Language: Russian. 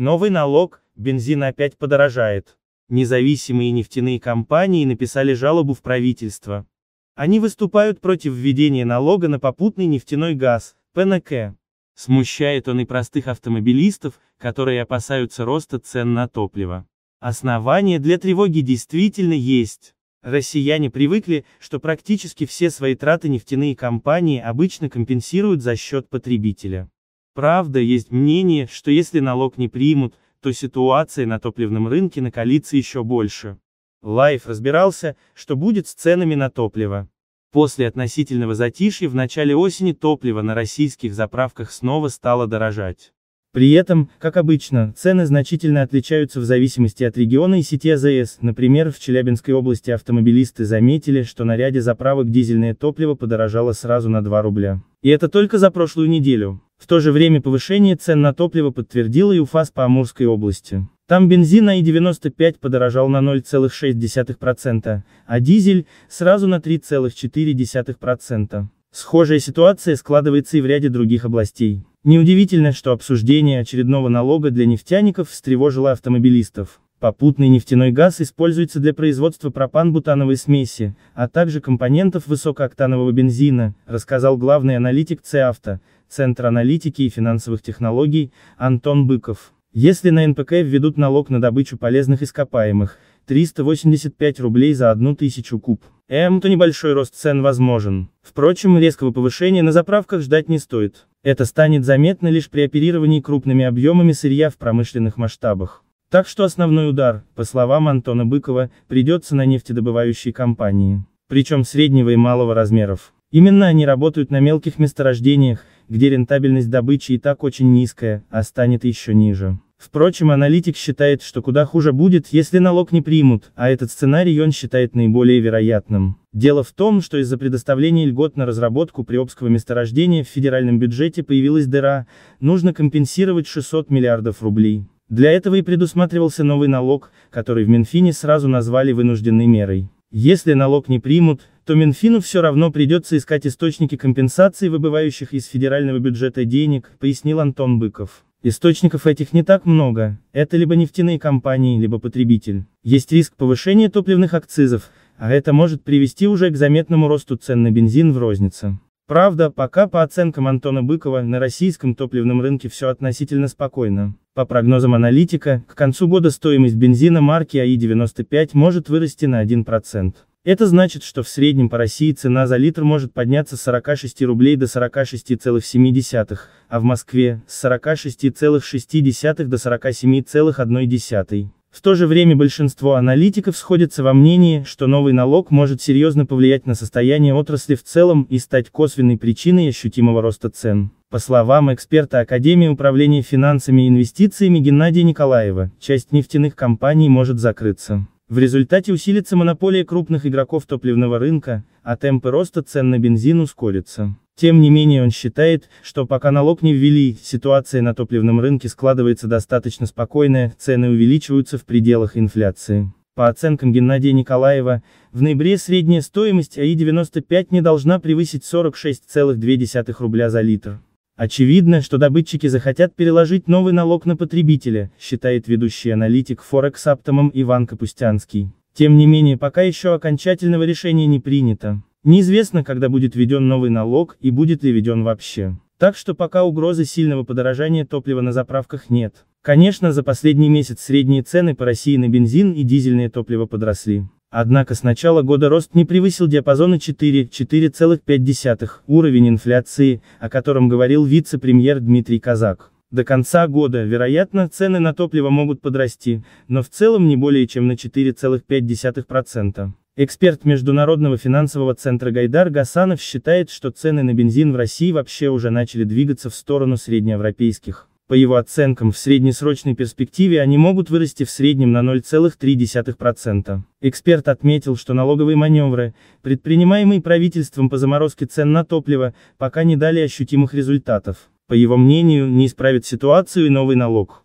Новый налог, бензин опять подорожает. Независимые нефтяные компании написали жалобу в правительство. Они выступают против введения налога на попутный нефтяной газ, ПНК. Смущает он и простых автомобилистов, которые опасаются роста цен на топливо. Основания для тревоги действительно есть. Россияне привыкли, что практически все свои траты нефтяные компании обычно компенсируют за счет потребителя. Правда, есть мнение, что если налог не примут, то ситуация на топливном рынке накалится еще больше. Лайф разбирался, что будет с ценами на топливо. После относительного затишья в начале осени топливо на российских заправках снова стало дорожать. При этом, как обычно, цены значительно отличаются в зависимости от региона и сети АЗС. Например, в Челябинской области автомобилисты заметили, что на ряде заправок дизельное топливо подорожало сразу на 2 рубля. И это только за прошлую неделю. В то же время повышение цен на топливо подтвердило и УФАС по Амурской области. Там бензин АИ-95 подорожал на 0,6%, а дизель – сразу на 3,4%. Схожая ситуация складывается и в ряде других областей. Неудивительно, что обсуждение очередного налога для нефтяников встревожило автомобилистов. Попутный нефтяной газ используется для производства пропан-бутановой смеси, а также компонентов высокооктанового бензина, рассказал главный аналитик ЦАВТО, Центр аналитики и финансовых технологий, Антон Быков. Если на НПК введут налог на добычу полезных ископаемых, 385 рублей за одну тысячу куб. М, эм, то небольшой рост цен возможен. Впрочем, резкого повышения на заправках ждать не стоит. Это станет заметно лишь при оперировании крупными объемами сырья в промышленных масштабах. Так что основной удар, по словам Антона Быкова, придется на нефтедобывающие компании. Причем среднего и малого размеров. Именно они работают на мелких месторождениях, где рентабельность добычи и так очень низкая, а станет еще ниже. Впрочем, аналитик считает, что куда хуже будет, если налог не примут, а этот сценарий он считает наиболее вероятным. Дело в том, что из-за предоставления льгот на разработку приобского месторождения в федеральном бюджете появилась дыра, нужно компенсировать 600 миллиардов рублей. Для этого и предусматривался новый налог, который в Минфине сразу назвали вынужденной мерой. Если налог не примут, то Минфину все равно придется искать источники компенсации выбывающих из федерального бюджета денег, пояснил Антон Быков. Источников этих не так много, это либо нефтяные компании, либо потребитель. Есть риск повышения топливных акцизов, а это может привести уже к заметному росту цен на бензин в рознице. Правда, пока по оценкам Антона Быкова, на российском топливном рынке все относительно спокойно. По прогнозам аналитика, к концу года стоимость бензина марки АИ-95 может вырасти на 1%. Это значит, что в среднем по России цена за литр может подняться с 46 рублей до 46,7, а в Москве – с 46,6 до 47,1. В то же время большинство аналитиков сходятся во мнении, что новый налог может серьезно повлиять на состояние отрасли в целом и стать косвенной причиной ощутимого роста цен. По словам эксперта Академии управления финансами и инвестициями Геннадия Николаева, часть нефтяных компаний может закрыться. В результате усилится монополия крупных игроков топливного рынка, а темпы роста цен на бензин ускорятся. Тем не менее он считает, что пока налог не ввели, ситуация на топливном рынке складывается достаточно спокойная, цены увеличиваются в пределах инфляции. По оценкам Геннадия Николаева, в ноябре средняя стоимость АИ-95 не должна превысить 46,2 рубля за литр. Очевидно, что добытчики захотят переложить новый налог на потребителя, считает ведущий аналитик Форекс Аптомом Иван Капустянский. Тем не менее, пока еще окончательного решения не принято. Неизвестно, когда будет введен новый налог и будет ли введен вообще. Так что пока угрозы сильного подорожания топлива на заправках нет. Конечно, за последний месяц средние цены по России на бензин и дизельное топливо подросли. Однако с начала года рост не превысил диапазона 4-4,5, уровень инфляции, о котором говорил вице-премьер Дмитрий Казак. До конца года, вероятно, цены на топливо могут подрасти, но в целом не более чем на 4,5%. Эксперт Международного финансового центра Гайдар Гасанов считает, что цены на бензин в России вообще уже начали двигаться в сторону среднеевропейских. По его оценкам, в среднесрочной перспективе они могут вырасти в среднем на 0,3%. Эксперт отметил, что налоговые маневры, предпринимаемые правительством по заморозке цен на топливо, пока не дали ощутимых результатов. По его мнению, не исправит ситуацию и новый налог.